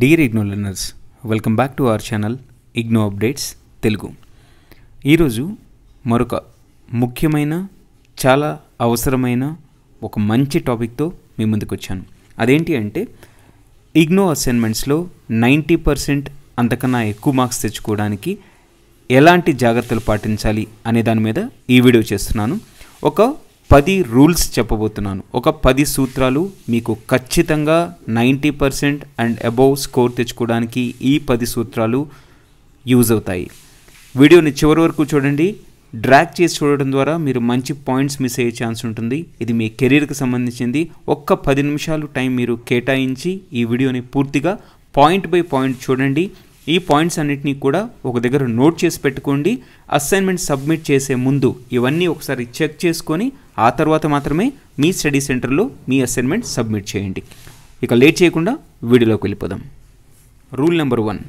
dear IGNOU learners welcome back to our channel IGNOU updates Telugu ఈరోజు మరొక ముఖ్యమైన చాలా అవసరమైన ఒక మంచి టాపిక్తో మీ ముందుకు వచ్చాను అదేంటి అంటే ఇగ్నో అసైన్మెంట్స్లో నైంటీ పర్సెంట్ అంతకన్నా ఎక్కువ మార్క్స్ తెచ్చుకోవడానికి ఎలాంటి జాగ్రత్తలు పాటించాలి అనే దాని మీద ఈ వీడియో చేస్తున్నాను ఒక పది రూల్స్ చెప్పబోతున్నాను ఒక పది సూత్రాలు మీకు ఖచ్చితంగా ninety percent and above score తెచ్చుకోవడానికి ఈ పది సూత్రాలు యూజ్ అవుతాయి వీడియోని చివరి వరకు చూడండి డ్రాక్ చేసి చూడడం ద్వారా మీరు మంచి పాయింట్స్ మిస్ అయ్యే ఛాన్స్ ఉంటుంది ఇది మీ కెరీర్కి సంబంధించింది ఒక్క పది నిమిషాలు టైం మీరు కేటాయించి ఈ వీడియోని పూర్తిగా పాయింట్ బై పాయింట్ చూడండి ఈ పాయింట్స్ అన్నిటినీ కూడా ఒక దగ్గర నోట్ చేసి పెట్టుకోండి అసైన్మెంట్ సబ్మిట్ చేసే ముందు ఇవన్నీ ఒకసారి చెక్ చేసుకొని ఆ తర్వాత మాత్రమే మీ స్టడీ సెంటర్లో మీ అసైన్మెంట్ సబ్మిట్ చేయండి ఇక లేట్ చేయకుండా వీడియోలోకి వెళ్ళిపోదాం rule number one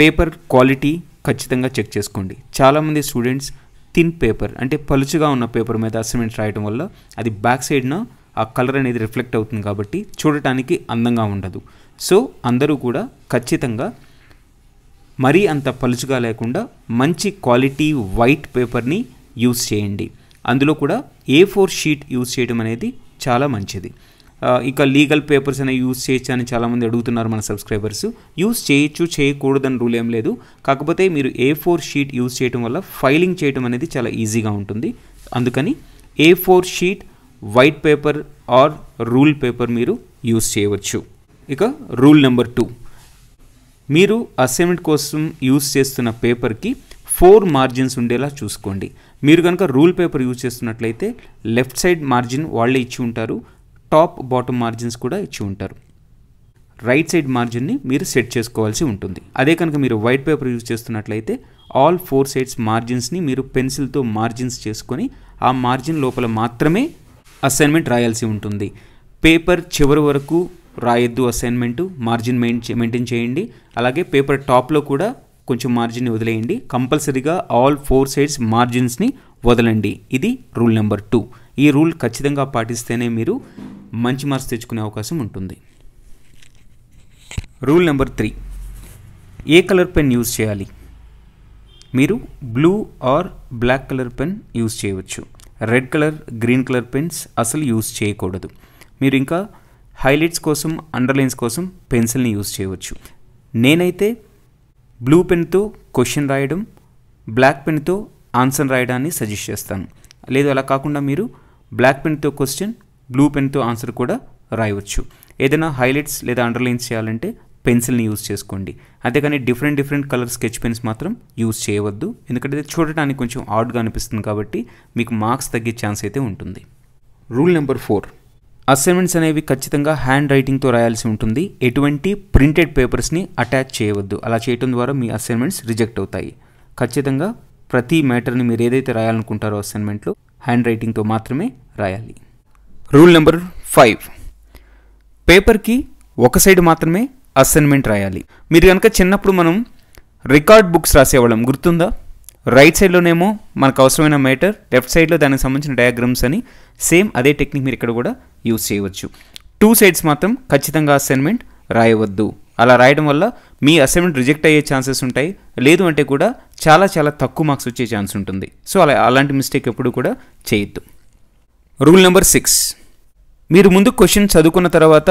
paper quality ఖచ్చితంగా చెక్ చేసుకోండి చాలామంది స్టూడెంట్స్ థిన్ పేపర్ అంటే పలుచుగా ఉన్న పేపర్ మీద అసైన్మెంట్ రాయడం వల్ల అది బ్యాక్ సైడ్న ఆ కలర్ అనేది రిఫ్లెక్ట్ అవుతుంది కాబట్టి చూడటానికి అందంగా ఉండదు సో అందరూ కూడా ఖచ్చితంగా మరీ అంత పలుచుగా లేకుండా మంచి క్వాలిటీ వైట్ పేపర్ని యూస్ చేయండి అందులో కూడా ఏ ఫోర్ షీట్ యూస్ చేయడం అనేది చాలా మంచిది ఇక లీగల్ పేపర్స్ అనేవి యూస్ చేయొచ్చు అని చాలామంది అడుగుతున్నారు మన సబ్స్క్రైబర్స్ యూస్ చేయొచ్చు చేయకూడదని రూల్ ఏం లేదు కాకపోతే మీరు ఏ ఫోర్ షీట్ యూస్ చేయడం వల్ల ఫైలింగ్ చేయడం అనేది చాలా ఈజీగా ఉంటుంది అందుకని A four sheet white paper or rule paper మీరు యూస్ చేయవచ్చు ఇక రూల్ నెంబర్ టూ మీరు అసైన్మెంట్ కోసం యూస్ చేస్తున్న పేపర్కి ఫోర్ మార్జిన్స్ ఉండేలా చూసుకోండి మీరు కనుక రూల్ పేపర్ యూజ్ చేస్తున్నట్లయితే లెఫ్ట్ సైడ్ మార్జిన్ వాళ్ళే ఇచ్చి ఉంటారు టాప్ బాటమ్ మార్జిన్స్ కూడా ఇచ్చి ఉంటారు రైట్ సైడ్ మార్జిన్ని మీరు సెట్ చేసుకోవాల్సి ఉంటుంది అదే కనుక మీరు వైట్ పేపర్ యూజ్ చేస్తున్నట్లయితే ఆల్ ఫోర్ సైడ్స్ మార్జిన్స్ని మీరు పెన్సిల్తో మార్జిన్స్ చేసుకొని ఆ మార్జిన్ లోపల మాత్రమే అసైన్మెంట్ రాయాల్సి ఉంటుంది పేపర్ చివరి వరకు రాయొద్దు అసైన్మెంట్ మార్జిన్ మెయింటైన్ చేయండి అలాగే పేపర్ టాప్లో కూడా కొంచెం మార్జిన్ వదిలేయండి కంపల్సరీగా ఆల్ ఫోర్ సైడ్స్ మార్జిన్స్ని వదలండి ఇది రూల్ నెంబర్ టూ ఈ రూల్ ఖచ్చితంగా పాటిస్తేనే మీరు మంచి మార్క్స్ తెచ్చుకునే అవకాశం ఉంటుంది రూల్ నెంబర్ త్రీ ఏ కలర్ పెన్ యూజ్ చేయాలి మీరు blue or black colour pen use చేయవచ్చు red colour green colour pens అసలు యూజ్ చేయకూడదు మీరు ఇంకా హైలైట్స్ కోసం అండర్లైన్స్ కోసం పెన్సిల్ని యూజ్ చేయవచ్చు నేనైతే బ్లూ పెన్తో క్వశ్చన్ రాయడం బ్లాక్ పెన్తో ఆన్సర్ రాయడాన్ని సజెస్ట్ చేస్తాను లేదు అలా కాకుండా మీరు బ్లాక్ పెన్తో క్వశ్చన్ బ్లూ పెన్తో ఆన్సర్ కూడా రాయవచ్చు ఏదైనా హైలైట్స్ లేదా అండర్లైన్స్ చేయాలంటే పెన్సిల్ని యూజ్ చేసుకోండి అంతేకాని different different colour sketch pens మాత్రం యూజ్ చేయవద్దు ఎందుకంటే చూడటానికి కొంచెం ఆడ్గా అనిపిస్తుంది కాబట్టి మీకు మార్క్స్ తగ్గే ఛాన్స్ అయితే ఉంటుంది రూల్ నెంబర్ ఫోర్ అసైన్మెంట్స్ అనేవి ఖచ్చితంగా హ్యాండ్ రైటింగ్తో రాయాల్సి ఉంటుంది ఎటువంటి ప్రింటెడ్ పేపర్స్ని అటాచ్ చేయవద్దు అలా చేయటం ద్వారా మీ అసైన్మెంట్స్ రిజెక్ట్ అవుతాయి ఖచ్చితంగా ప్రతి మ్యాటర్ని మీరు ఏదైతే రాయాలనుకుంటారో అసైన్మెంట్లో హ్యాండ్ రైటింగ్తో మాత్రమే రాయాలి రూల్ నెంబర్ ఫైవ్ పేపర్కి ఒక సైడ్ మాత్రమే అసైన్మెంట్ రాయాలి మీరు కనుక చిన్నప్పుడు మనం రికార్డ్ బుక్స్ రాసేవాళ్ళం గుర్తుందా రైట్ సైడ్లోనేమో మనకు అవసరమైన మేటర్ లెఫ్ట్ సైడ్లో దానికి సంబంధించిన డయాగ్రామ్స్ అని సేమ్ అదే టెక్నిక్ మీరు ఇక్కడ కూడా యూజ్ చేయవచ్చు టూ సైడ్స్ మాత్రం ఖచ్చితంగా అసైన్మెంట్ రాయవద్దు అలా రాయడం వల్ల మీ అసైన్మెంట్ రిజెక్ట్ అయ్యే ఛాన్సెస్ ఉంటాయి లేదు అంటే కూడా చాలా చాలా తక్కువ మార్క్స్ వచ్చే ఛాన్స్ ఉంటుంది సో అలా అలాంటి మిస్టేక్ ఎప్పుడు కూడా చేయొద్దు రూల్ నెంబర్ సిక్స్ మీరు ముందు క్వశ్చన్ చదువుకున్న తర్వాత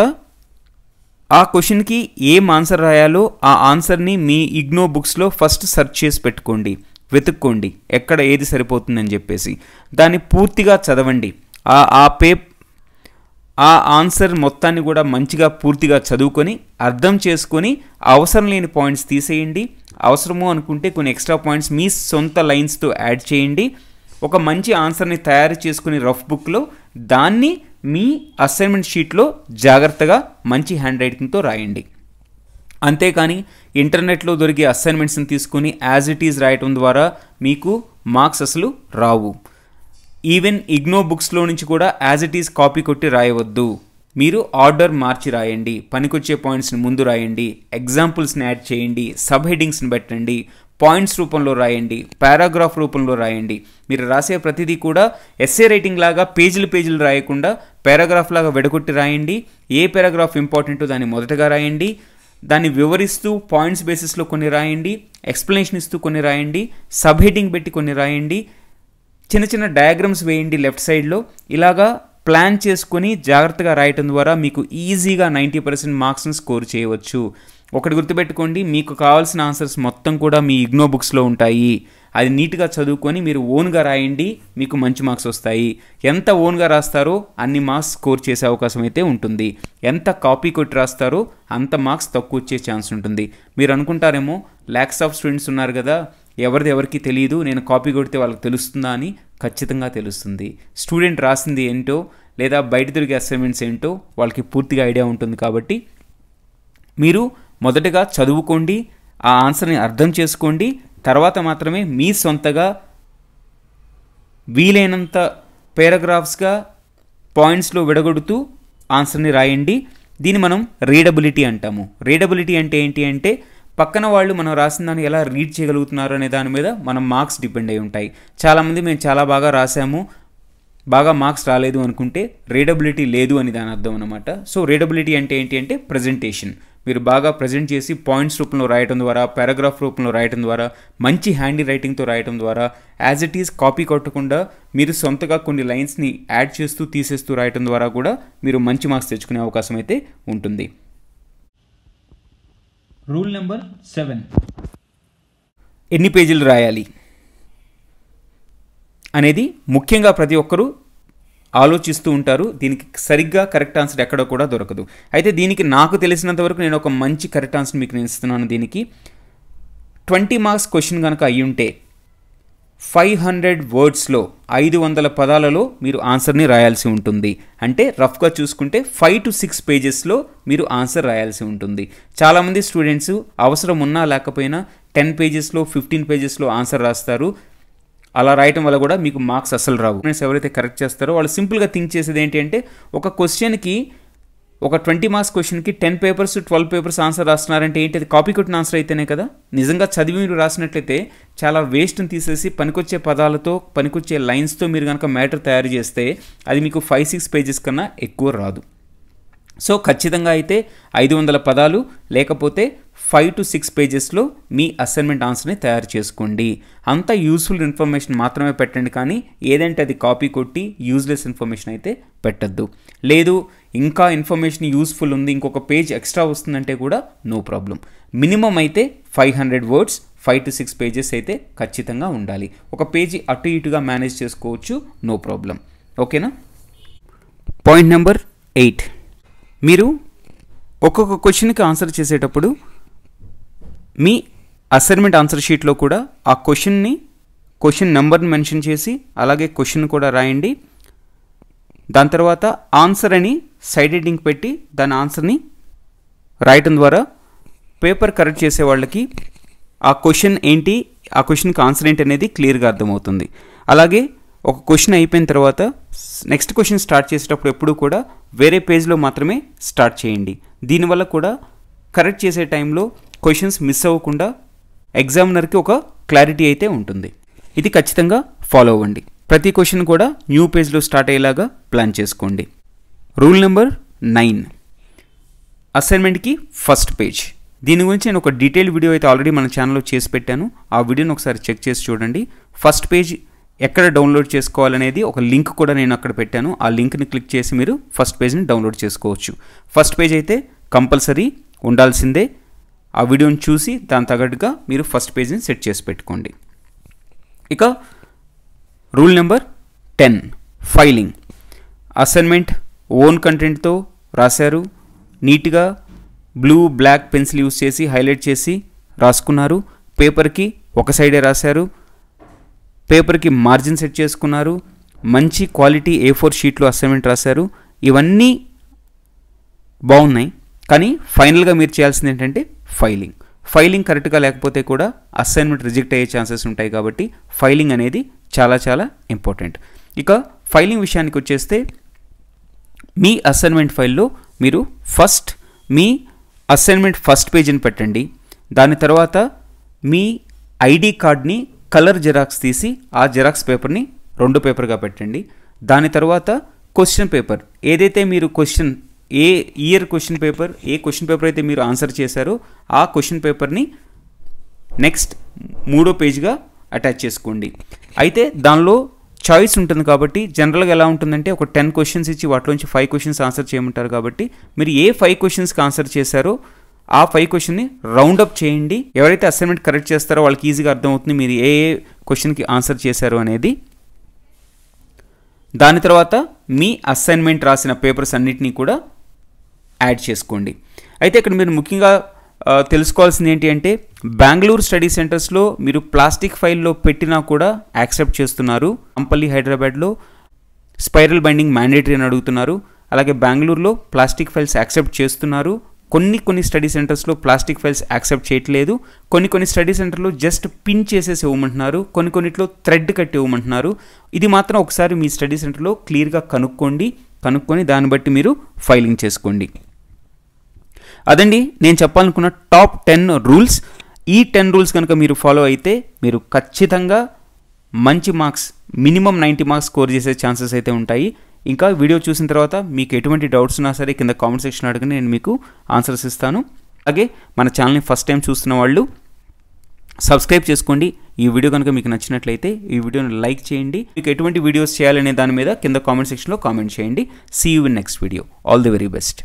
ఆ క్వశ్చన్కి ఏం ఆన్సర్ రాయాలో ఆ ఆన్సర్ని మీ ఇగ్నో బుక్స్లో ఫస్ట్ సెర్చ్ చేసి పెట్టుకోండి వెతుక్కోండి ఎక్కడ ఏది సరిపోతుందని చెప్పేసి దాన్ని పూర్తిగా చదవండి ఆ ఆ పే ఆ ఆన్సర్ మొత్తాన్ని కూడా మంచిగా పూర్తిగా చదువుకొని అర్థం చేసుకొని అవసరం లేని పాయింట్స్ తీసేయండి అవసరము అనుకుంటే కొన్ని ఎక్స్ట్రా పాయింట్స్ మీ సొంత లైన్స్తో యాడ్ చేయండి ఒక మంచి ఆన్సర్ని తయారు చేసుకుని రఫ్ బుక్లో దాన్ని మీ అసైన్మెంట్ షీట్లో జాగ్రత్తగా మంచి హ్యాండ్ రైటింగ్తో రాయండి అంతేకాని ఇంటర్నెట్లో దొరికే అసైన్మెంట్స్ని తీసుకుని యాజ్ ఇట్ ఈజ్ రాయటం ద్వారా మీకు మార్క్స్ అసలు రావు ఈవెన్ ఇగ్నో బుక్స్లో నుంచి కూడా యాజ్ ఇట్ ఈజ్ కాపీ కొట్టి రాయవద్దు మీరు ఆర్డర్ మార్చి రాయండి పనికొచ్చే పాయింట్స్ని ముందు రాయండి ఎగ్జాంపుల్స్ని యాడ్ చేయండి సబ్ హెడ్డింగ్స్ని పెట్టండి పాయింట్స్ రూపంలో రాయండి పారాగ్రాఫ్ రూపంలో రాయండి మీరు రాసే ప్రతిదీ కూడా ఎస్ఏ రైటింగ్ లాగా పేజీలు పేజీలు రాయకుండా పారాగ్రాఫ్ లాగా వెడగొట్టి రాయండి ఏ పారాగ్రాఫ్ ఇంపార్టెంటో దాన్ని మొదటగా రాయండి దాన్ని వివరిస్తూ పాయింట్స్ బేసిస్లో కొన్ని రాయండి ఎక్స్ప్లెనేషన్ ఇస్తూ కొన్ని రాయండి సబ్ హెడింగ్ పెట్టి కొన్ని రాయండి చిన్న చిన్న డయాగ్రామ్స్ వేయండి లెఫ్ట్ సైడ్లో ఇలాగా ప్లాన్ చేసుకొని జాగ్రత్తగా రాయటం ద్వారా మీకు ఈజీగా నైంటీ పర్సెంట్ మార్క్స్ని స్కోర్ చేయవచ్చు ఒకటి గుర్తుపెట్టుకోండి మీకు కావాల్సిన ఆన్సర్స్ మొత్తం కూడా మీ ఇగ్నో బుక్స్లో ఉంటాయి అది నీట్గా చదువుకొని మీరు ఓన్గా రాయండి మీకు మంచి మార్క్స్ వస్తాయి ఎంత ఓన్గా రాస్తారో అన్ని మార్క్స్ స్కోర్ చేసే అవకాశం అయితే ఉంటుంది ఎంత కాపీ కొట్టి రాస్తారో అంత మార్క్స్ తక్కువ వచ్చే ఛాన్స్ ఉంటుంది మీరు అనుకుంటారేమో ల్యాక్స్ ఆఫ్ స్టూడెంట్స్ ఉన్నారు కదా ఎవరిది ఎవరికి తెలియదు నేను కాపీ కొడితే వాళ్ళకి తెలుస్తుందా అని ఖచ్చితంగా తెలుస్తుంది స్టూడెంట్ రాసింది ఏంటో లేదా బయట తిరిగే అసైన్మెంట్స్ ఏంటో వాళ్ళకి పూర్తిగా ఐడియా ఉంటుంది కాబట్టి మీరు మొదటగా చదువుకోండి ఆ ఆన్సర్ని అర్థం చేసుకోండి తర్వాత మాత్రమే మీ సొంతగా వీలైనంత పేరాగ్రాఫ్స్గా పాయింట్స్లో విడగొడుతూ ఆన్సర్ని రాయండి దీన్ని మనం రీడబిలిటీ అంటాము రీడబిలిటీ అంటే ఏంటి అంటే పక్కన వాళ్ళు మనం రాసిన దాన్ని ఎలా రీడ్ చేయగలుగుతున్నారు అనే దాని మీద మనం మార్క్స్ డిపెండ్ అయి ఉంటాయి చాలామంది మేము చాలా బాగా రాసాము బాగా మార్క్స్ రాలేదు అనుకుంటే రీడబిలిటీ లేదు అని దాని అర్థం అనమాట సో రీడబిలిటీ అంటే ఏంటి అంటే ప్రజెంటేషన్ మీరు బాగా ప్రజెంట్ చేసి పాయింట్స్ రూపంలో రాయటం ద్వారా పారాగ్రాఫ్ రూపంలో రాయటం ద్వారా మంచి హ్యాండీ రైటింగ్తో రాయటం ద్వారా యాజ్ ఇట్ ఈస్ కాపీ కొట్టకుండా మీరు సొంతగా కొన్ని లైన్స్ని యాడ్ చేస్తూ తీసేస్తూ రాయటం ద్వారా కూడా మీరు మంచి మార్క్స్ తెచ్చుకునే అవకాశం అయితే ఉంటుంది రూల్ నెంబర్ సెవెన్ ఎన్ని పేజీలు రాయాలి అనేది ముఖ్యంగా ప్రతి ఒక్కరూ ఆలోచిస్తూ ఉంటారు దీనికి సరిగ్గా కరెక్ట్ ఆన్సర్ ఎక్కడ కూడా దొరకదు అయితే దీనికి నాకు తెలిసినంత వరకు నేను ఒక మంచి కరెక్ట్ ఆన్సర్ మీకు నేను ఇస్తున్నాను దీనికి ట్వంటీ మార్క్స్ క్వశ్చన్ కనుక అయ్యుంటే ఉంటే ఫైవ్ హండ్రెడ్ వర్డ్స్లో ఐదు వందల పదాలలో మీరు ఆన్సర్ని రాయాల్సి ఉంటుంది అంటే రఫ్గా చూసుకుంటే ఫైవ్ టు సిక్స్ పేజెస్లో మీరు ఆన్సర్ రాయాల్సి ఉంటుంది చాలామంది స్టూడెంట్స్ అవసరం ఉన్నా లేకపోయినా టెన్ పేజెస్లో ఫిఫ్టీన్ పేజెస్లో ఆన్సర్ రాస్తారు అలా రాయటం వల్ల కూడా మీకు మార్క్స్ అసలు రావు ఫ్రెండ్స్ ఎవరైతే కరెక్ట్ చేస్తారో వాళ్ళు సింపుల్గా థింక్ చేసేది ఏంటి అంటే ఒక క్వశ్చన్కి ఒక ట్వంటీ మార్క్స్ క్వశ్చన్కి ten papers twelve papers answer రాస్తున్నారంటే ఏంటి అది కాపీ కొట్టిన ఆన్సర్ అయితేనే కదా నిజంగా చదివి మీరు రాసినట్లయితే చాలా వేస్ట్ని తీసేసి పనికొచ్చే పదాలతో పనికొచ్చే లైన్స్తో మీరు కనుక మ్యాటర్ తయారు చేస్తే అది మీకు ఫైవ్ సిక్స్ పేజెస్ కన్నా ఎక్కువ రాదు సో ఖచ్చితంగా అయితే ఐదు వందల పదాలు లేకపోతే ఫైవ్ టు సిక్స్ పేజెస్లో మీ అసైన్మెంట్ ఆన్సర్ని తయారు చేసుకోండి అంత యూస్ఫుల్ ఇన్ఫర్మేషన్ మాత్రమే పెట్టండి కానీ ఏదంటే అది కాపీ కొట్టి యూజ్లెస్ ఇన్ఫర్మేషన్ అయితే పెట్టద్దు లేదు ఇంకా ఇన్ఫర్మేషన్ యూస్ఫుల్ ఉంది ఇంకొక పేజ్ ఎక్స్ట్రా వస్తుందంటే కూడా నో ప్రాబ్లం మినిమం అయితే five hundred words five to six pages అయితే ఖచ్చితంగా ఉండాలి ఒక పేజీ అటు ఇటుగా మేనేజ్ చేసుకోవచ్చు నో ప్రాబ్లం ఓకేనా పాయింట్ నెంబర్ ఎయిట్ మీరు ఒక్కొక్క క్వశ్చన్కి ఆన్సర్ చేసేటప్పుడు మీ అసైన్మెంట్ ఆన్సర్ షీట్లో కూడా ఆ క్వశ్చన్ని క్వశ్చన్ నెంబర్ని మెన్షన్ చేసి అలాగే క్వశ్చన్ కూడా రాయండి దాని తర్వాత ఆన్సర్ అని సైడ్ హెడ్డింగ్ పెట్టి దాని ఆన్సర్ని రాయటం ద్వారా పేపర్ కరెక్ట్ చేసే వాళ్ళకి ఆ క్వశ్చన్ ఏంటి ఆ క్వశ్చన్కి ఆన్సర్ ఏంటి అనేది క్లియర్గా అర్థమవుతుంది అలాగే ఒక క్వశ్చన్ అయిపోయిన తర్వాత నెక్స్ట్ క్వశ్చన్ స్టార్ట్ చేసేటప్పుడు ఎప్పుడు కూడా వేరే పేజ్లో మాత్రమే స్టార్ట్ చేయండి దీనివల్ల కూడా కరెక్ట్ చేసే టైంలో క్వశ్చన్స్ మిస్ అవ్వకుండా ఎగ్జామినర్కి ఒక క్లారిటీ అయితే ఉంటుంది ఇది ఖచ్చితంగా ఫాలో అవ్వండి ప్రతి క్వశ్చన్ కూడా న్యూ పేజ్లో స్టార్ట్ అయ్యేలాగా ప్లాన్ చేసుకోండి రూల్ నెంబర్ నైన్ అసైన్మెంట్కి ఫస్ట్ పేజ్ దీని గురించి నేను ఒక డీటెయిల్ వీడియో అయితే ఆల్రెడీ మన ఛానల్లో చేసి పెట్టాను ఆ వీడియోని ఒకసారి చెక్ చేసి చూడండి ఫస్ట్ పేజ్ ఎక్కడ డౌన్లోడ్ చేసుకోవాలనేది ఒక లింక్ కూడా నేను అక్కడ పెట్టాను ఆ లింక్ని క్లిక్ చేసి మీరు ఫస్ట్ పేజ్ని డౌన్లోడ్ చేసుకోవచ్చు ఫస్ట్ పేజ్ అయితే కంపల్సరీ ఉండాల్సిందే ఆ వీడియోని చూసి దాని తగ్గట్టుగా మీరు ఫస్ట్ పేజ్ని సెట్ చేసి పెట్టుకోండి ఇక rule number ten filing assignment own కంటెంట్తో రాశారు నీట్గా బ్లూ బ్లాక్ పెన్సిల్ యూస్ చేసి హైలైట్ చేసి రాసుకున్నారు పేపర్కి ఒక సైడే రాశారు పేపర్కి మార్జిన్ సెట్ చేసుకున్నారు మంచి క్వాలిటీ ఏ ఫోర్ షీట్లు అసైన్మెంట్ రాశారు ఇవన్నీ బాగున్నాయి కానీ ఫైనల్గా మీరు చేయాల్సింది ఏంటంటే ఫైలింగ్ ఫైలింగ్ కరెక్ట్గా లేకపోతే కూడా అసైన్మెంట్ రిజెక్ట్ అయ్యే ఛాన్సెస్ ఉంటాయి కాబట్టి ఫైలింగ్ అనేది చాలా చాలా ఇంపార్టెంట్ ఇక ఫైలింగ్ విషయానికి వచ్చేస్తే మీ అసైన్మెంట్ ఫైల్లో మీరు ఫస్ట్ మీ అసైన్మెంట్ ఫస్ట్ పేజీని పెట్టండి దాని తర్వాత మీ ఐడి కార్డ్ని కలర్ జిరాక్స్ తీసి ఆ జిరాక్స్ పేపర్ని రెండు పేపర్గా పెట్టండి దాని తర్వాత క్వశ్చన్ పేపర్ ఏదైతే మీరు క్వశ్చన్ ఏ ఇయర్ క్వశ్చన్ పేపర్ ఏ క్వశ్చన్ పేపర్ అయితే మీరు ఆన్సర్ చేశారో ఆ క్వశ్చన్ పేపర్ని నెక్స్ట్ మూడో పేజ్గా అటాచ్ చేసుకోండి అయితే దానిలో చాయిస్ ఉంటుంది కాబట్టి జనరల్గా ఎలా ఉంటుందంటే ఒక టెన్ క్వశ్చన్స్ ఇచ్చి వాటిలోంచి ఫైవ్ క్వశ్చన్స్ ఆన్సర్ చేయమంటారు కాబట్టి మీరు ఏ ఫైవ్ క్వశ్చన్స్కి ఆన్సర్ చేశారో ఆ ఫైవ్ క్వశ్చన్ని రౌండప్ చేయండి ఎవరైతే అసైన్మెంట్ కరెక్ట్ చేస్తారో వాళ్ళకి ఈజీగా అర్థమవుతుంది మీరు ఏ ఏ క్వశ్చన్కి ఆన్సర్ చేశారు అనేది దాని తర్వాత మీ అసైన్మెంట్ రాసిన పేపర్స్ అన్నిటినీ కూడా యాడ్ చేసుకోండి అయితే ఇక్కడ మీరు ముఖ్యంగా తెలుసుకోవాల్సింది ఏంటి అంటే బెంగళూరు స్టడీ సెంటర్స్లో మీరు ప్లాస్టిక్ ఫైల్లో పెట్టినా కూడా యాక్సెప్ట్ చేస్తున్నారు అంపల్లి హైదరాబాద్లో స్పైరల్ బైండింగ్ మ్యాండేటరీ అని అడుగుతున్నారు అలాగే బెంగళూరులో ప్లాస్టిక్ ఫైల్స్ యాక్సెప్ట్ చేస్తున్నారు కొన్ని కొన్ని స్టడీ సెంటర్స్లో ప్లాస్టిక్ ఫైల్స్ యాక్సెప్ట్ చేయట్లేదు కొన్ని కొన్ని స్టడీ సెంటర్లో జస్ట్ పిన్ చేసేసి ఇవ్వమంటున్నారు కొన్ని కొన్నిట్లో థ్రెడ్ కట్టి ఇవ్వమంటున్నారు ఇది మాత్రం ఒకసారి మీ స్టడీ సెంటర్లో క్లియర్గా కనుక్కోండి కనుక్కొని దాన్ని బట్టి మీరు ఫైలింగ్ చేసుకోండి అదండి నేను చెప్పాలనుకున్న టాప్ టెన్ రూల్స్ ఈ టెన్ రూల్స్ కనుక మీరు ఫాలో అయితే మీరు ఖచ్చితంగా మంచి marks minimum ninety marks score చేసే ఛాన్సెస్ అయితే ఉంటాయి ఇంకా వీడియో చూసిన తర్వాత మీకు ఎటువంటి డౌట్స్ ఉన్నా సరే కింద కామెంట్ సెక్షన్ అడిగి నేను మీకు ఆన్సర్స్ ఇస్తాను అలాగే మన ఛానల్ని ఫస్ట్ టైం చూస్తున్న వాళ్ళు సబ్స్క్రైబ్ చేసుకోండి ఈ వీడియో కనుక మీకు నచ్చినట్లయితే ఈ వీడియోని లైక్ చేయండి మీకు ఎటువంటి వీడియోస్ చేయాలనే దాని మీద కింద కామెంట్ సెక్షన్లో కామెంట్ చేయండి see you in next video all the very best